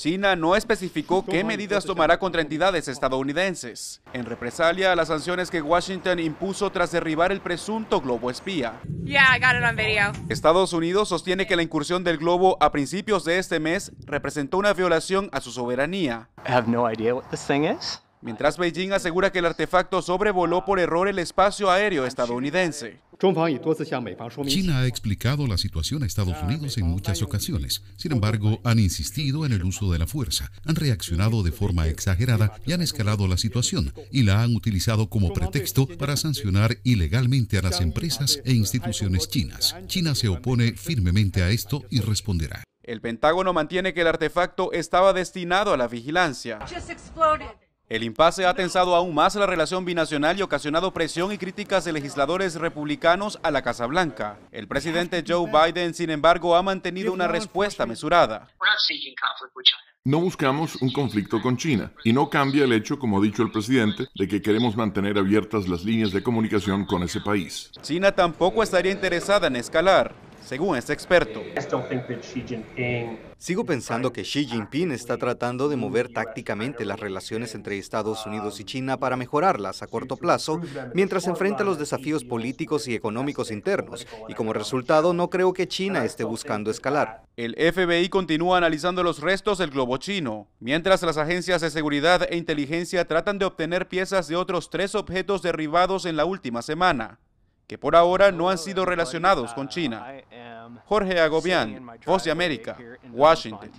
China no especificó qué medidas tomará contra entidades estadounidenses, en represalia a las sanciones que Washington impuso tras derribar el presunto globo espía. Estados Unidos sostiene que la incursión del globo a principios de este mes representó una violación a su soberanía. Mientras Beijing asegura que el artefacto sobrevoló por error el espacio aéreo estadounidense. China ha explicado la situación a Estados Unidos en muchas ocasiones. Sin embargo, han insistido en el uso de la fuerza, han reaccionado de forma exagerada y han escalado la situación y la han utilizado como pretexto para sancionar ilegalmente a las empresas e instituciones chinas. China se opone firmemente a esto y responderá. El Pentágono mantiene que el artefacto estaba destinado a la vigilancia. El impasse ha tensado aún más la relación binacional y ocasionado presión y críticas de legisladores republicanos a la Casa Blanca. El presidente Joe Biden, sin embargo, ha mantenido una respuesta mesurada. No buscamos un conflicto con China y no cambia el hecho, como ha dicho el presidente, de que queremos mantener abiertas las líneas de comunicación con ese país. China tampoco estaría interesada en escalar según este experto. Sigo pensando que Xi Jinping está tratando de mover tácticamente las relaciones entre Estados Unidos y China para mejorarlas a corto plazo, mientras enfrenta los desafíos políticos y económicos internos, y como resultado no creo que China esté buscando escalar. El FBI continúa analizando los restos del globo chino, mientras las agencias de seguridad e inteligencia tratan de obtener piezas de otros tres objetos derribados en la última semana que por ahora no han sido relacionados con uh, China. Jorge Agobián, Voz de América, Washington.